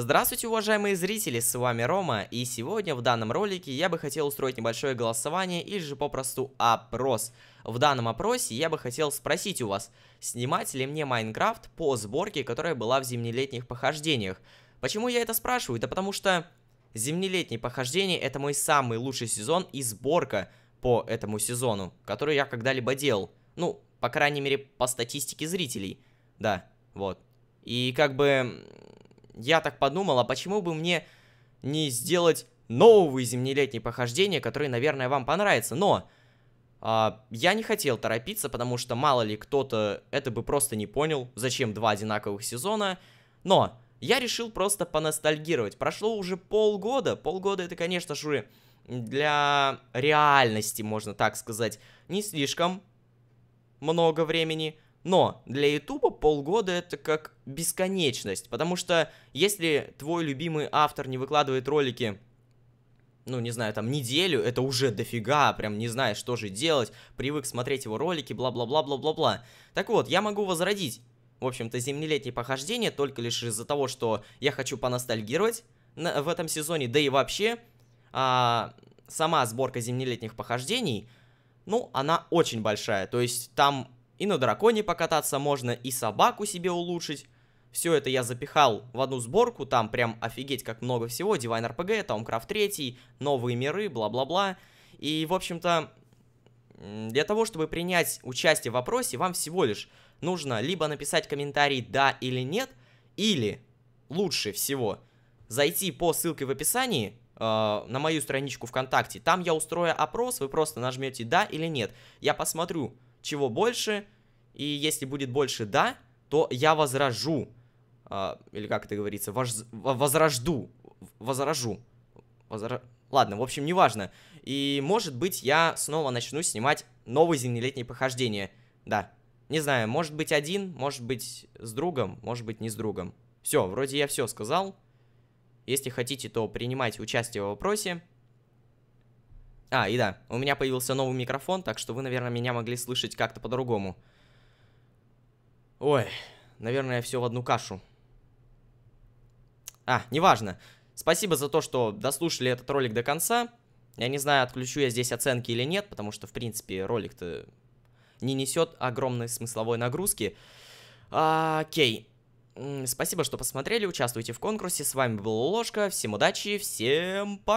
Здравствуйте, уважаемые зрители, с вами Рома, и сегодня в данном ролике я бы хотел устроить небольшое голосование или же попросту опрос. В данном опросе я бы хотел спросить у вас, снимать ли мне Майнкрафт по сборке, которая была в зимнелетних похождениях. Почему я это спрашиваю? Да потому что зимнелетние похождения это мой самый лучший сезон и сборка по этому сезону, которую я когда-либо делал. Ну, по крайней мере, по статистике зрителей. Да, вот. И как бы я так подумал, а почему бы мне не сделать новые зимнелетние похождения, которые, наверное, вам понравятся. Но а, я не хотел торопиться, потому что мало ли кто-то это бы просто не понял, зачем два одинаковых сезона. Но я решил просто поностальгировать. Прошло уже полгода. Полгода это, конечно же, для реальности, можно так сказать, не слишком много времени. Но для Ютуба полгода это как бесконечность, потому что если твой любимый автор не выкладывает ролики ну, не знаю, там, неделю, это уже дофига, прям не знаешь, что же делать, привык смотреть его ролики, бла-бла-бла-бла-бла-бла. Так вот, я могу возродить, в общем-то, земнелетние похождения только лишь из-за того, что я хочу поностальгировать на, в этом сезоне, да и вообще, а, сама сборка земнелетних похождений, ну, она очень большая, то есть там и на драконе покататься можно, и собаку себе улучшить. Все это я запихал в одну сборку, там прям офигеть как много всего, Divine RPG, Таумкрафт 3, новые миры, бла-бла-бла. И, в общем-то, для того, чтобы принять участие в опросе, вам всего лишь нужно либо написать комментарий «да» или «нет», или, лучше всего, зайти по ссылке в описании э, на мою страничку ВКонтакте. Там я устрою опрос, вы просто нажмете «да» или «нет». Я посмотрю, чего больше, и если будет больше «да», то я возражу, э, или как это говорится, воз, возрожду, возражу, возра... ладно, в общем, неважно. И, может быть, я снова начну снимать новые зимнелетние похождения, да. Не знаю, может быть один, может быть с другом, может быть не с другом. Все, вроде я все сказал. Если хотите, то принимайте участие в вопросе. А, и да, у меня появился новый микрофон, так что вы, наверное, меня могли слышать как-то по-другому. Ой, наверное, все в одну кашу. А, неважно. Спасибо за то, что дослушали этот ролик до конца. Я не знаю, отключу я здесь оценки или нет, потому что, в принципе, ролик-то не несет огромной смысловой нагрузки. А, окей. Спасибо, что посмотрели, участвуйте в конкурсе. С вами был Ложка. Всем удачи, всем пока.